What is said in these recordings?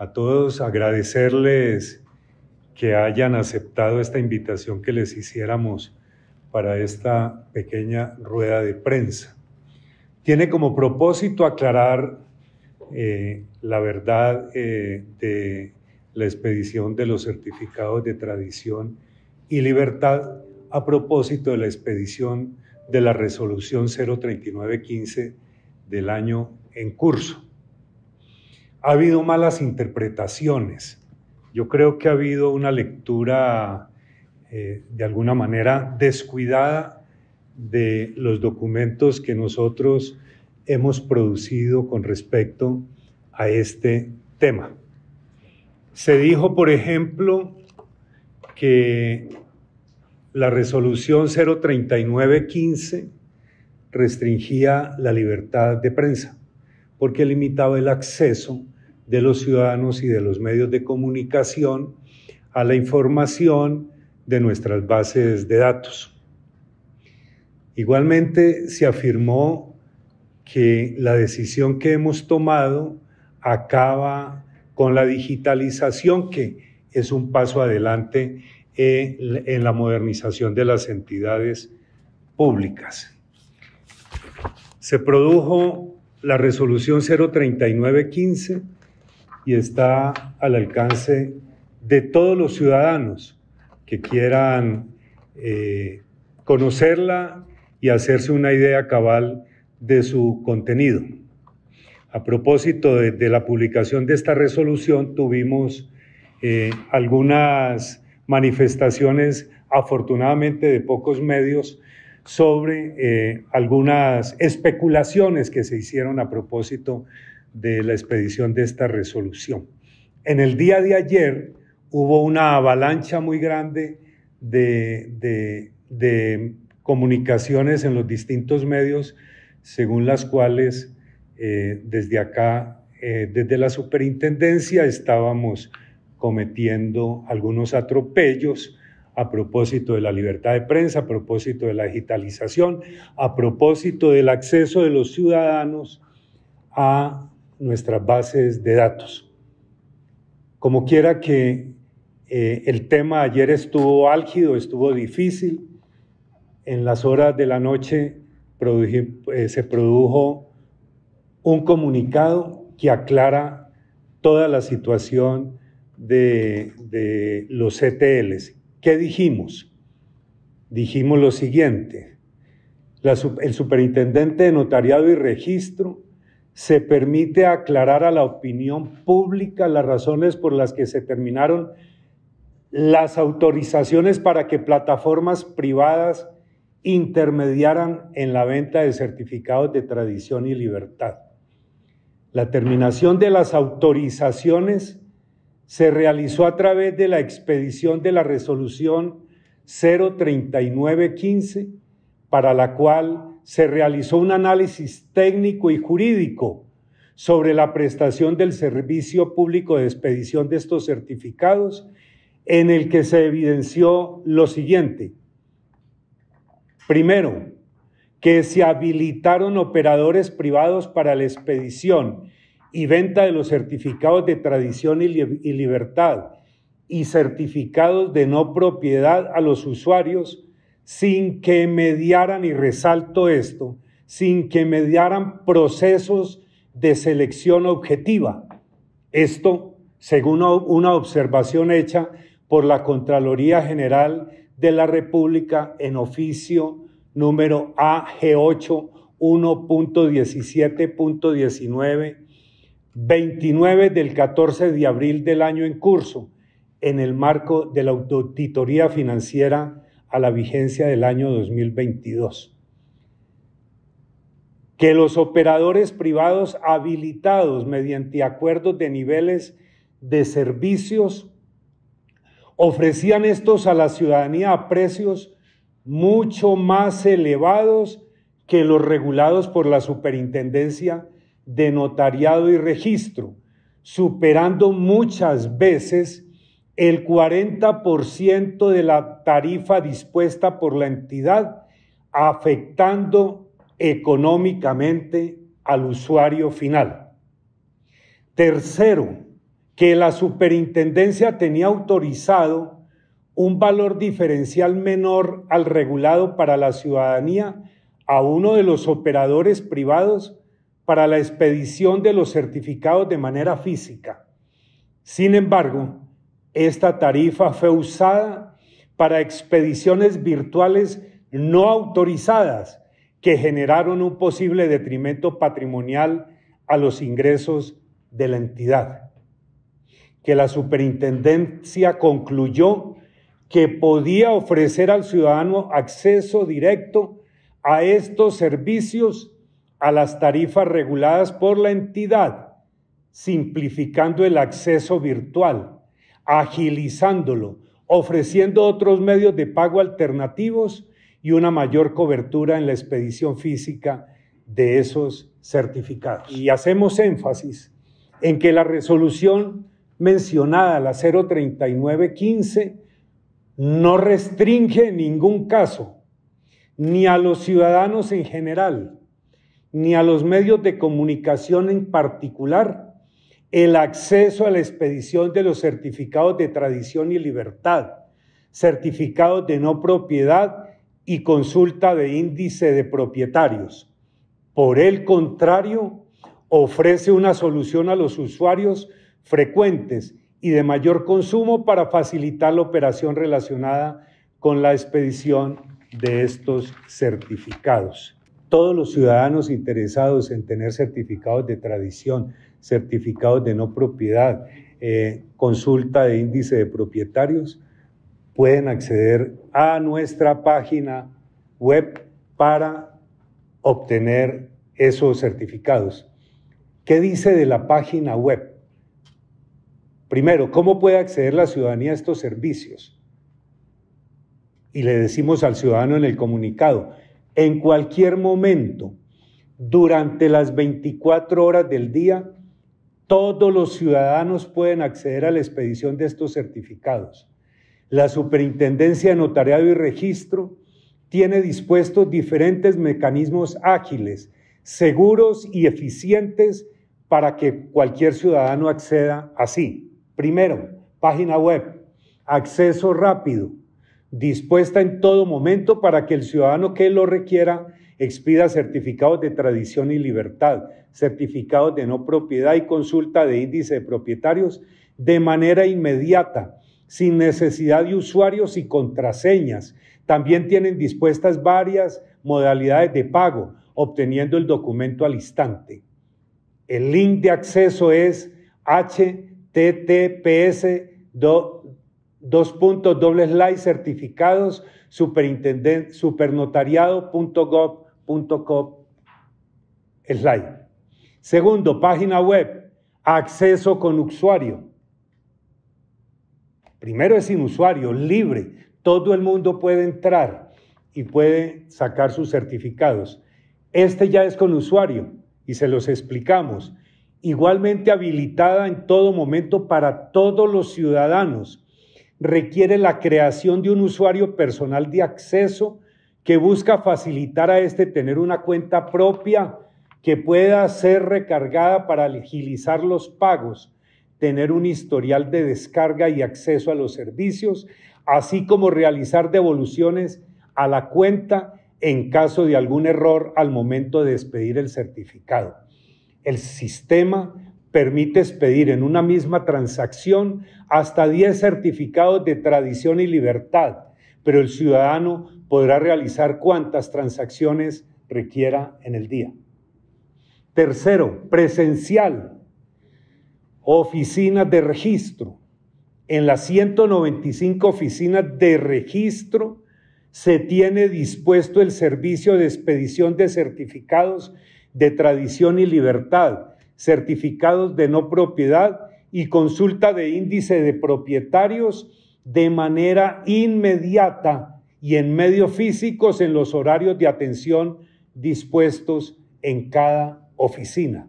a todos agradecerles que hayan aceptado esta invitación que les hiciéramos para esta pequeña rueda de prensa. Tiene como propósito aclarar eh, la verdad eh, de la expedición de los certificados de tradición y libertad a propósito de la expedición de la resolución 03915 del año en curso ha habido malas interpretaciones. Yo creo que ha habido una lectura, eh, de alguna manera, descuidada de los documentos que nosotros hemos producido con respecto a este tema. Se dijo, por ejemplo, que la resolución 03915 restringía la libertad de prensa porque limitaba el acceso de los ciudadanos y de los medios de comunicación a la información de nuestras bases de datos. Igualmente se afirmó que la decisión que hemos tomado acaba con la digitalización, que es un paso adelante en la modernización de las entidades públicas. Se produjo la resolución 03915 y está al alcance de todos los ciudadanos que quieran eh, conocerla y hacerse una idea cabal de su contenido. A propósito de, la publicación de esta resolución, tuvimos eh, algunas manifestaciones, afortunadamente de pocos medios, sobre eh, algunas especulaciones que se hicieron a propósito de la expedición de esta resolución. En el día de ayer hubo una avalancha muy grande de, comunicaciones en los distintos medios, según las cuales eh, desde acá, eh, desde la superintendencia, estábamos cometiendo algunos atropellos a propósito de la libertad de prensa, a propósito de la digitalización, a propósito del acceso de los ciudadanos a nuestras bases de datos. Como quiera que eh, el tema ayer estuvo álgido, estuvo difícil, en las horas de la noche eh, se produjo un comunicado que aclara toda la situación de, los CTLs. ¿Qué dijimos? Dijimos lo siguiente. el superintendente de notariado y registro se permite aclarar a la opinión pública las razones por las que se terminaron las autorizaciones para que plataformas privadas intermediaran en la venta de certificados de tradición y libertad. La terminación de las autorizaciones se realizó a través de la expedición de la resolución 03915 para la cual se realizó un análisis técnico y jurídico sobre la prestación del servicio público de expedición de estos certificados, en el que se evidenció lo siguiente. Primero, que se habilitaron operadores privados para la expedición y venta de los certificados de tradición y, libertad y certificados de no propiedad a los usuarios sin que mediaran, y resalto esto, sin que mediaran procesos de selección objetiva. Esto, según una observación hecha por la Contraloría General de la República en oficio número AG8 1.17.19, 29 del 14 de abril del año en curso, en el marco de la auditoría financiera a la vigencia del año 2022. Que los operadores privados habilitados mediante acuerdos de niveles de servicios ofrecían estos a la ciudadanía a precios mucho más elevados que los regulados por la superintendencia de notariado y registro, superando muchas veces el 40% de la tarifa dispuesta por la entidad, afectando económicamente al usuario final. Tercero, que la superintendencia tenía autorizado un valor diferencial menor al regulado para la ciudadanía a uno de los operadores privados para la expedición de los certificados de manera física. Sin embargo, esta tarifa fue usada para expediciones virtuales no autorizadas que generaron un posible detrimento patrimonial a los ingresos de la entidad. Que la superintendencia concluyó que podía ofrecer al ciudadano acceso directo a estos servicios a las tarifas reguladas por la entidad, simplificando el acceso virtual agilizándolo, ofreciendo otros medios de pago alternativos y una mayor cobertura en la expedición física de esos certificados. Y hacemos énfasis en que la resolución mencionada, la 03915, no restringe en ningún caso ni a los ciudadanos en general, ni a los medios de comunicación en particular, el acceso a la expedición de los certificados de tradición y libertad, certificados de no propiedad y consulta de índice de propietarios. Por el contrario, ofrece una solución a los usuarios frecuentes y de mayor consumo para facilitar la operación relacionada con la expedición de estos certificados. Todos los ciudadanos interesados en tener certificados de tradición, certificados de no propiedad, eh, consulta de índice de propietarios, pueden acceder a nuestra página web para obtener esos certificados. ¿Qué dice de la página web? Primero, ¿cómo puede acceder la ciudadanía a estos servicios? Y le decimos al ciudadano en el comunicado, en cualquier momento, durante las 24 horas del día, todos los ciudadanos pueden acceder a la expedición de estos certificados. La Superintendencia de Notariado y Registro tiene dispuestos diferentes mecanismos ágiles, seguros y eficientes para que cualquier ciudadano acceda así. Primero, página web, acceso rápido, dispuesta en todo momento para que el ciudadano que lo requiera expida certificados de tradición y libertad, certificados de no propiedad y consulta de índice de propietarios de manera inmediata, sin necesidad de usuarios y contraseñas. También tienen dispuestas varias modalidades de pago, obteniendo el documento al instante. El link de acceso es https dos certificados supernotariado.gov cop slide. Segundo, página web, acceso con usuario. Primero es sin usuario, libre. Todo el mundo puede entrar y puede sacar sus certificados. Este ya es con usuario y se los explicamos. Igualmente habilitada en todo momento para todos los ciudadanos. Requiere la creación de un usuario personal de acceso que busca facilitar a este tener una cuenta propia que pueda ser recargada para agilizar los pagos, tener un historial de descarga y acceso a los servicios, así como realizar devoluciones a la cuenta en caso de algún error al momento de expedir el certificado. El sistema permite expedir en una misma transacción hasta 10 certificados de tradición y libertad, pero el ciudadano podrá realizar cuantas transacciones requiera en el día. Tercero, presencial, oficinas de registro. En las 195 oficinas de registro se tiene dispuesto el servicio de expedición de certificados de tradición y libertad, certificados de no propiedad y consulta de índice de propietarios de manera inmediata y en medios físicos en los horarios de atención dispuestos en cada oficina.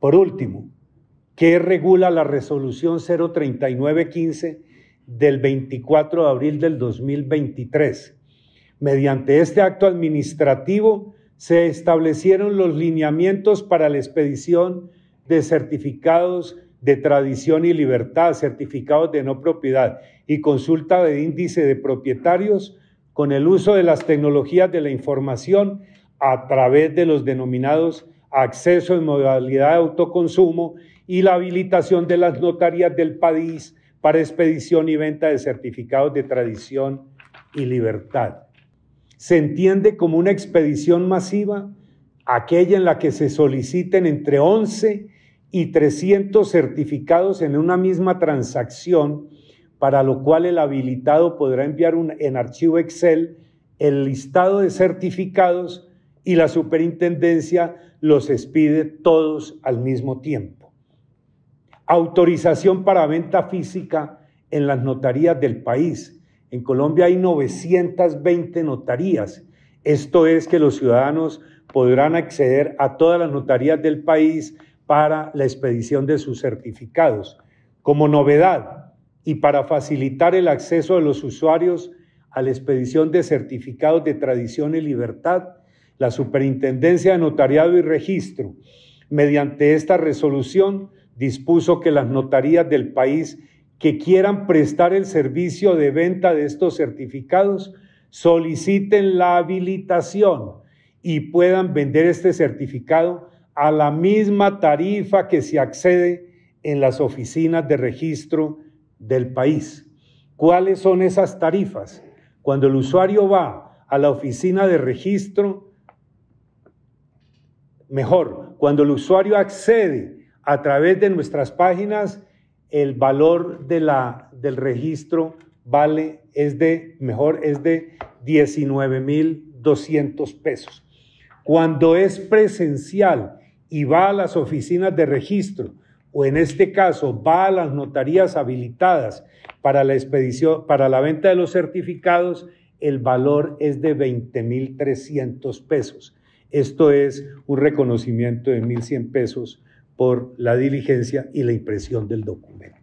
Por último, que regula la resolución 03915 del 24 de abril del 2023. Mediante este acto administrativo se establecieron los lineamientos para la expedición de certificados de tradición y libertad, certificados de no propiedad y consulta de índice de propietarios con el uso de las tecnologías de la información a través de los denominados acceso en modalidad de autoconsumo y la habilitación de las notarías del país para expedición y venta de certificados de tradición y libertad. Se entiende como una expedición masiva aquella en la que se soliciten entre 11 y 300 certificados en una misma transacción, para lo cual el habilitado podrá enviar un, en archivo Excel el listado de certificados y la superintendencia los expide todos al mismo tiempo. Autorización para venta física en las notarías del país. En Colombia hay 920 notarías. Esto es que los ciudadanos podrán acceder a todas las notarías del país para la expedición de sus certificados. Como novedad y para facilitar el acceso de los usuarios a la expedición de certificados de tradición y libertad, la Superintendencia de Notariado y Registro, mediante esta resolución, dispuso que las notarías del país que quieran prestar el servicio de venta de estos certificados soliciten la habilitación y puedan vender este certificado a la misma tarifa que se accede en las oficinas de registro del país. ¿Cuáles son esas tarifas? Cuando el usuario va a la oficina de registro, mejor, cuando el usuario accede a través de nuestras páginas, el valor de la, del registro vale, es de, mejor, es de 19,200 pesos. Cuando es presencial y va a las oficinas de registro o en este caso va a las notarías habilitadas para la expedición para la venta de los certificados, el valor es de 20.300 pesos. Esto es un reconocimiento de 1.100 pesos por la diligencia y la impresión del documento.